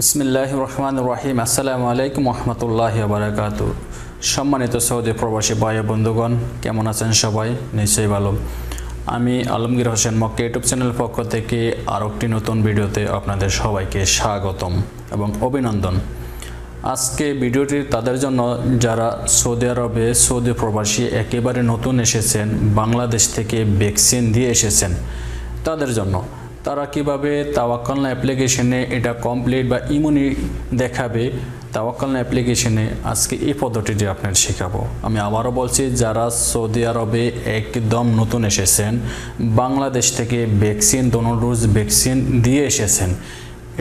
ইসমিল্লাহ রহমান রাহিম আসসালামু আলাইকুম রহমতুল্লাহ বারাকাত সম্মানিত সৌদি প্রবাসী ভাই বন্ধুগণ কেমন আছেন সবাই নিশ্চয়ই ভালো আমি আলমগীর হোসেন মক্কে ইউটিউব চ্যানেল পক্ষ থেকে আর একটি নতুন ভিডিওতে আপনাদের সবাইকে স্বাগতম এবং অভিনন্দন আজকে ভিডিওটি তাদের জন্য যারা সৌদি আরবে সৌদি প্রবাসী একেবারে নতুন এসেছেন বাংলাদেশ থেকে ভ্যাকসিন দিয়ে এসেছেন তাদের জন্য তারা কিভাবে তাওয়াকলনা অ্যাপ্লিকেশনে এটা কমপ্লিট বা ইমুনি দেখাবে তাওয়াকলনা অ্যাপ্লিকেশনে আজকে এই পদ্ধতিটি আপনার শেখাবো আমি আবারও বলছি যারা সৌদি আরবে একদম নতুন এসেছেন বাংলাদেশ থেকে ভ্যাকসিন ডোনো ডোজ ভ্যাকসিন দিয়ে এসেছেন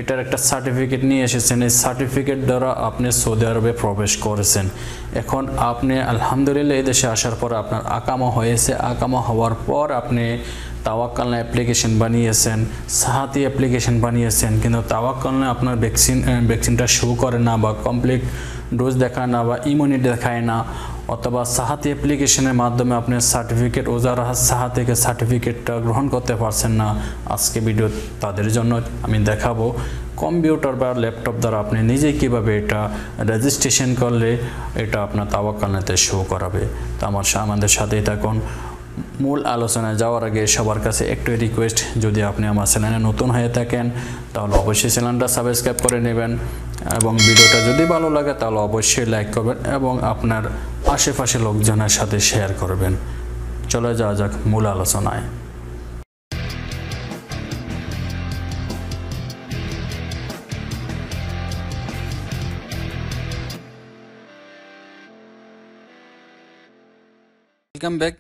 এটার একটা সার্টিফিকেট নিয়ে এসেছেন এই সার্টিফিকেট দ্বারা আপনি সৌদি আরবে প্রবেশ করেছেন এখন আপনি আলহামদুলিল্লাহ এই দেশে আসার পর আপনার আকামা হয়েছে আকামা হওয়ার পর আপনি তাওয়াকালনা অ্যাপ্লিকেশন বানিয়েছেন সাহাতি অ্যাপ্লিকেশন বানিয়েছেন কিন্তু তাওয়াকালনে আপনার ভ্যাকসিন ভ্যাকসিনটা শো করে না বা কমপ্লিট ডোজ দেখায় না বা ইমিউনিটি দেখায় না অথবা সাহাতি অ্যাপ্লিকেশনের মাধ্যমে আপনি সার্টিফিকেট ওজার সাহা থেকে সার্টিফিকেটটা গ্রহণ করতে পারছেন না আজকে ভিডিও তাদের জন্য আমি দেখাবো কম্পিউটার বা ল্যাপটপ দ্বারা আপনি নিজে কিভাবে এটা রেজিস্ট্রেশন করলে এটা আপনার তাওয়াকালনাতে শো করাবে তো আমার আমাদের সাথেই থাকুন মূল আলোচনায় যাওয়ার আগে সবার কাছে একটু রিকোয়েস্ট যদি আপনি আমার চ্যানেলে নতুন হয়ে থাকেন তাহলে অবশ্যই চ্যানেলটা সাবস্ক্রাইব করে নেবেন এবং ভিডিওটা যদি ভালো লাগে তাহলে অবশ্যই লাইক করবেন এবং আপনার আশেপাশে লোকজনের সাথে শেয়ার করবেন চলে যাওয়া যাক মূল আলোচনায় ওয়েলকাম ব্যাক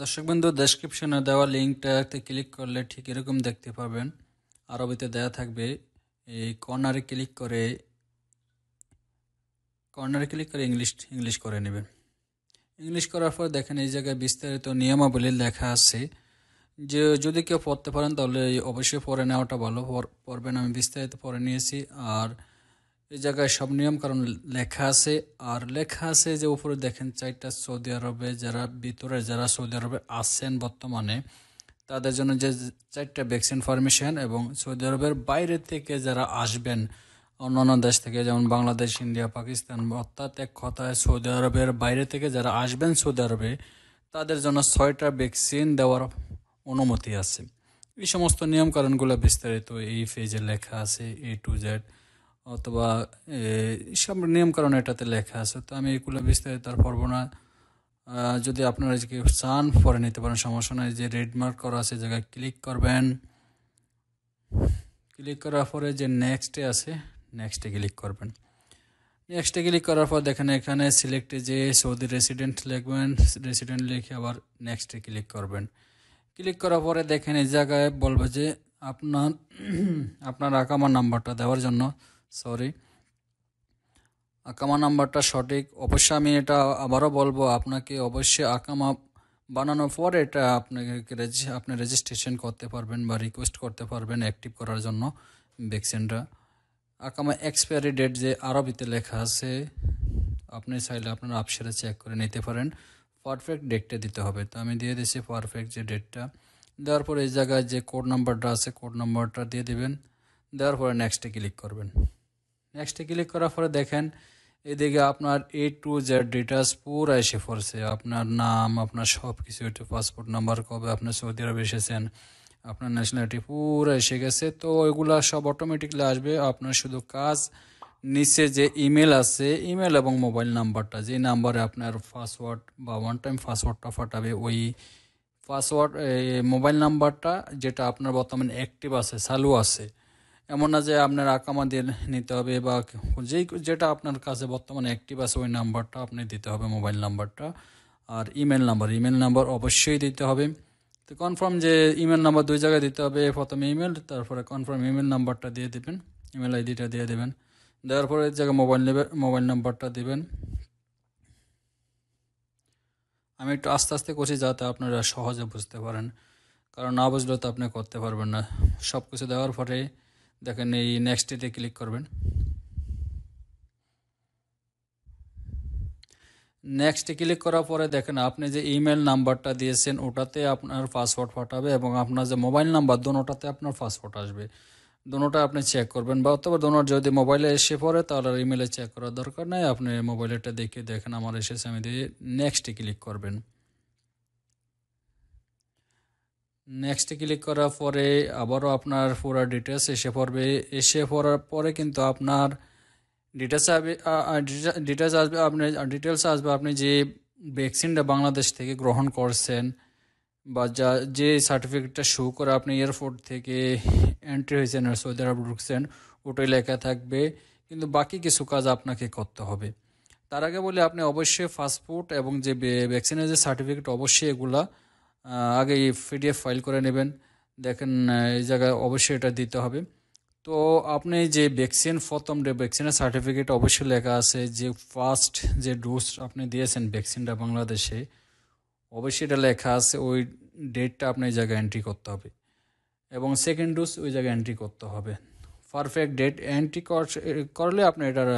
দর্শকবন্ধু ডেসক্রিপশনে দেওয়া লিঙ্কটাতে ক্লিক করলে ঠিক এরকম দেখতে পাবেন আরবিতে দেওয়া থাকবে এই কর্নারে ক্লিক করে কর্নারে ক্লিক করে ইংলিশ ইংলিশ করে নেবেন ইংলিশ করার পর দেখেন এই জায়গায় বিস্তারিত নিয়মাবলী লেখা আছে যে যদি কেউ পড়তে পারেন তাহলে অবশ্যই পড়ে নেওয়াটা ভালো পড়বেন আমি বিস্তারিত পড়ে নিয়েছি আর এই জায়গায় সব নিয়ম কারণ লেখা আছে আর লেখা আছে যে উপরে দেখেন চারটা সৌদি আরবে যারা ভিতরে যারা সৌদি আরবে আছেন বর্তমানে তাদের জন্য যে চারটা ভ্যাকসিন ফরমেশন এবং সৌদি আরবের বাইরে থেকে যারা আসবেন অন্যান্য দেশ থেকে যেমন বাংলাদেশ ইন্ডিয়া পাকিস্তান অর্থাৎ এক কথায় সৌদি আরবের বাইরে থেকে যারা আসবেন সৌদি আরবে তাদের জন্য ছয়টা ভ্যাকসিন দেওয়ার অনুমতি আছে এই সমস্ত নিয়মকানুনগুলো বিস্তারিত এই ফেজে লেখা আছে এ টু জেড অথবা সব নিয়মকানুন এটাতে লেখা আছে তো আমি এগুলো বিস্তারিত আর পড়বো না যদি আপনারা আজকে চান পরে নিতে পারেন সমস্যা নয় যে রেডমার্ক করা আছে জায়গায় ক্লিক করবেন ক্লিক করার পরে যে নেক্সটে আছে নেক্সটে ক্লিক করবেন নেক্সটে ক্লিক করার পর দেখেন এখানে সিলেক্টে যে সৌদি রেসিডেন্ট লিখবেন রেসিডেন্ট লিখে আবার নেক্সটে ক্লিক করবেন ক্লিক করার পরে দেখেন এই জায়গায় বলবে যে আপনার আপনার আকামার নাম্বারটা দেওয়ার জন্য সরি আকামা নাম্বারটা সঠিক অবশ্যই আমি এটা আবারও বলবো আপনাকে অবশ্যই আকামা বানানোর পর এটা আপনাকে আপনি রেজিস্ট্রেশন করতে পারবেন বা রিকোয়েস্ট করতে পারবেন অ্যাক্টিভ করার জন্য ভ্যাকসিনটা আকামা এক্সপায়ারি ডেট যে আরবিতে লেখা আছে আপনি চাইলে আপনার আপসেরা চেক করে নিতে পারেন পারফেক্ট ডেটটা দিতে হবে তো আমি দিয়ে দিয়েছি পারফেক্ট যে ডেটটা দেওয়ার পরে এই জায়গায় যে কোড নাম্বারটা আছে কোড নাম্বারটা দিয়ে দেবেন দেওয়ার পরে নেক্সটে ক্লিক করবেন নেক্সটে ক্লিক করার পরে দেখেন এদিকে আপনার এ টু জেড ডিটেলস পুরো এসে পড়ছে আপনার নাম আপনার সব কিছু একটু পাসপোর্ট নাম্বার কবে আপনি সৌদি আরবে এসেছেন আপনার ন্যাশনালিটি পুরো এসে গেছে তো ওইগুলো সব অটোমেটিকলি আসবে আপনার শুধু কাজ নিচে যে ইমেল আছে ইমেল এবং মোবাইল নাম্বারটা যে নাম্বারে আপনার পাসওয়ার্ড বা ওয়ান টাইম পাসওয়ার্ডটা ফাটাবে ওই পাসওয়ার্ড মোবাইল নাম্বারটা যেটা আপনার বর্তমানে অ্যাক্টিভ আছে চালু আছে এমন না যে আপনার আকামা দিয়ে নিতে হবে বা যেই যেটা আপনার কাছে বর্তমানে অ্যাক্টিভ আছে ওই নাম্বারটা আপনি দিতে হবে মোবাইল নাম্বারটা আর ইমেল নাম্বার ইমেল নাম্বার অবশ্যই দিতে হবে তো কনফার্ম যে ইমেল নাম্বার দুই জায়গায় দিতে হবে প্রথমে ইমেল তারপরে কনফার্ম ইমেল নাম্বারটা দিয়ে দেবেন ইমেল আইডিটা দিয়ে দেবেন দেওয়ার পরে জায়গায় মোবাইল নেবে মোবাইল নাম্বারটা দেবেন আমি একটু আস্তে আস্তে করছি যাতে আপনারা সহজে বুঝতে পারেন কারণ না বুঝলে তো আপনি করতে পারবেন না সব কিছু দেওয়ার পরে দেখেন এই নেক্সটেতে ক্লিক করবেন নেক্সটে ক্লিক করার পরে দেখেন আপনি যে ইমেল নাম্বারটা দিয়েছেন ওটাতে আপনার পাসওয়ার্ড পাঠাবে এবং আপনার যে মোবাইল নাম্বার দোনোটাতে আপনার পাসওয়ার্ড আসবে দোনোটা আপনি চেক করবেন বা অথবা দোনোর যদি মোবাইলে এসে পড়ে তাহলে ইমেলে চেক করার দরকার নেই আপনি মোবাইলেরটা দেখে দেখেন আমার এসেছে আমি দিয়ে নেক্সটে ক্লিক করবেন নেক্সটে ক্লিক করার পরে আবারও আপনার পুরো ডিটেলস এসে পড়বে এসে পড়ার পরে কিন্তু আপনার ডিটেলস ডিটেলস আসবে আপনি ডিটেলস আসবে আপনি যে ভ্যাকসিনটা বাংলাদেশ থেকে গ্রহণ করছেন বা যা যে সার্টিফিকেটটা শো করে আপনি এয়ারপোর্ট থেকে এন্ট্রি হয়েছেন আর সৌদি আরব ঢুকছেন ওটাই লেখা থাকবে কিন্তু বাকি কিছু কাজ আপনাকে করতে হবে তার আগে বলে আপনি অবশ্যই পাসপোর্ট এবং যে ভ্যাকসিনের যে সার্টিফিকেট অবশ্যই এগুলা আগে পিডিএফ ফাইল করে নেবেন দেখেন এই জায়গায় অবশ্যই এটা দিতে হবে তো আপনি যে ভ্যাকসিন প্রথম ডে ভ্যাকসিনের সার্টিফিকেট অবশ্যই লেখা আছে যে ফার্স্ট যে ডোজ আপনি দিয়েছেন ভ্যাকসিনটা বাংলাদেশে অবশ্যই এটা লেখা আছে ওই ডেটটা আপনি এই জায়গায় এন্ট্রি করতে হবে এবং সেকেন্ড ডোজ ওই জায়গায় এন্ট্রি করতে হবে পারফেক্ট ডেট এন্ট্রি করলে আপনি এটার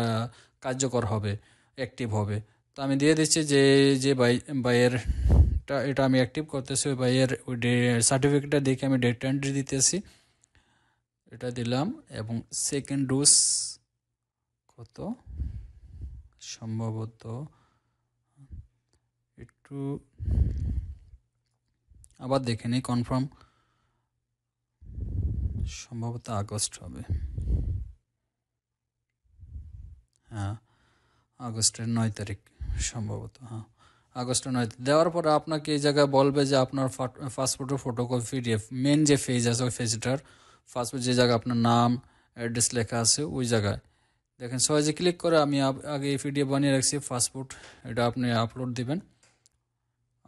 কার্যকর হবে অ্যাক্টিভ হবে তো আমি দিয়ে দিচ্ছি যে যে ভাইয়ের এটা এটা আমি অ্যাক্টিভ করতেছি ওই বা এর সার্টিফিকেটটা দেখে আমি ডেট এন্ট্রি দিতেছি এটা দিলাম এবং সেকেন্ড ডোজ কত সম্ভবত একটু আবার দেখে নিই কনফার্ম সম্ভবত আগস্ট হবে হ্যাঁ আগস্টের নয় তারিখ সম্ভবত হ্যাঁ আগস্ট নয় দেওয়ার পরে আপনাকে এই জায়গায় বলবে যে আপনার পাসপোর্টের ফটোকপি মেন যে ফেজ আছে ওই ফেজটার পাসপোর্ট যে জায়গায় আপনার নাম অ্যাড্রেস লেখা আছে ওই জায়গায় দেখেন সহজে ক্লিক করে আমি আগে এই পিডিএফ বানিয়ে রাখছি পাসপোর্ট এটা আপনি আপলোড দিবেন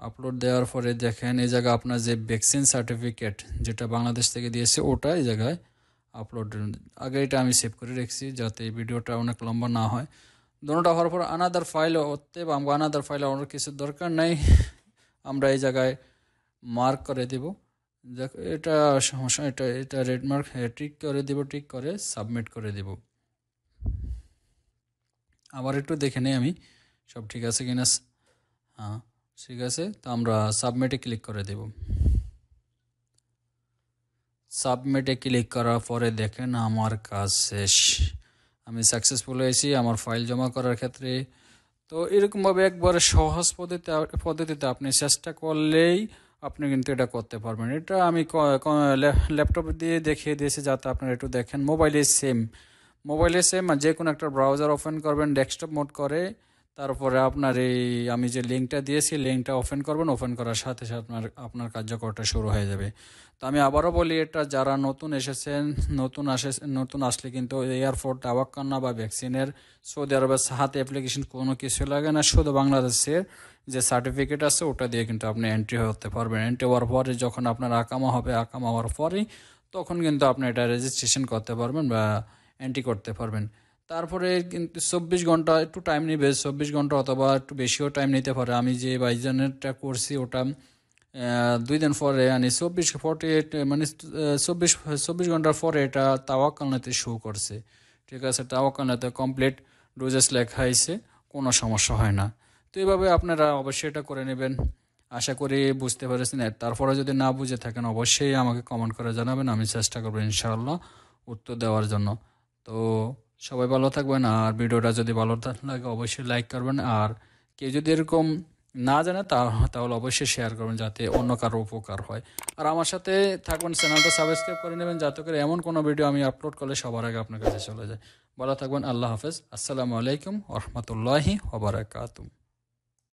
আপলোড দেওয়ার পরে দেখেন এই জায়গায় আপনার যে ভ্যাকসিন সার্টিফিকেট যেটা বাংলাদেশ থেকে দিয়েছে ওটা এই জায়গায় আপলোড আগে এটা আমি সেভ করে রেখেছি যাতে এই ভিডিওটা অনেক লম্বা না হয় দোনোটা হওয়ার পর আনাদার ফাইল হতে বা আমগো আনাদার ফাইল আমার কিছু দরকার নাই আমরা এই জায়গায় মার্ক করে দেব এটা সমস্যা এটা এটা রেড মার্ক ট্রিক করে দেব ট্রিক করে সাবমিট করে দেব আবার একটু দেখে নিই আমি সব ঠিক আছে কিনা হ্যাঁ ঠিক আছে তো আমরা সাবমিটে ক্লিক করে দেব সাবমিটে ক্লিক করার পরে দেখেন আমার কাজ শেষ আমি সাকসেসফুল হয়েছি আমার ফাইল জমা করার ক্ষেত্রে তো এরকমভাবে একবারে সহজ পদ্ধতি পদ্ধতিতে আপনি চেষ্টা করলেই আপনি কিন্তু এটা করতে পারবেন এটা আমি ল্যাপটপ দিয়ে দেখিয়ে দিয়েছি যাতে আপনারা একটু দেখেন মোবাইলে সেম মোবাইলে সেম যে কোনো একটা ব্রাউজার ওপেন করবেন ডেস্কটপ মোড করে তারপরে আপনার এই আমি যে লিঙ্কটা দিয়েছি লিঙ্কটা ওপেন করবেন ওপেন করার সাথে সাথে আপনার আপনার কার্যকরটা শুরু হয়ে যাবে তো আমি আবারও বলি এটা যারা নতুন এসেছেন নতুন আসে নতুন আসলে কিন্তু এয়ারপোর্ট আবাক্কান্না বা ভ্যাকসিনের সৌদি আরবের হাতে অ্যাপ্লিকেশন কোনো কিছু লাগে না শুধু বাংলাদেশের যে সার্টিফিকেট আছে ওটা দিয়ে কিন্তু আপনি এন্ট্রি হতে পারবেন এন্ট্রি হওয়ার পরে যখন আপনার আকামা হবে আকামা হওয়ার পরেই তখন কিন্তু আপনি এটা রেজিস্ট্রেশন করতে পারবেন বা এন্ট্রি করতে পারবেন তারপরে কিন্তু চব্বিশ ঘন্টা একটু টাইম নেবে চব্বিশ ঘন্টা অথবা একটু বেশিও টাইম নিতে পারে আমি যে বাইজানেরটা করছি ওটা দুই দিন পরে আনি মানে চব্বিশ ফর্টি এইট মানে চব্বিশ চব্বিশ ঘন্টার পরে এটা তাওয়াকালনাতে শো করছে ঠিক আছে তাওয়াকালনাতে কমপ্লিট ডোজেস লেখা হয়েছে কোনো সমস্যা হয় না তো এভাবে আপনারা অবশ্যই এটা করে নেবেন আশা করি বুঝতে পেরেছেন তারপরে যদি না বুঝে থাকেন অবশ্যই আমাকে কমেন্ট করে জানাবেন আমি চেষ্টা করবো ইনশাআল্লাহ উত্তর দেওয়ার জন্য তো সবাই ভালো থাকবেন আর ভিডিওটা যদি ভালো লাগে অবশ্যই লাইক করবেন আর কেউ যদি এরকম না জানে তা তাহলে অবশ্যই শেয়ার করবেন যাতে অন্য কারো উপকার হয় আর আমার সাথে থাকবেন চ্যানেলটা সাবস্ক্রাইব করে নেবেন যাতে করে এমন কোনো ভিডিও আমি আপলোড করলে সবার আগে আপনার কাছে চলে যায় ভালো থাকবেন আল্লাহ হাফেজ আসসালামু আলাইকুম রহমতুল্লাহি ওবরাকাতুম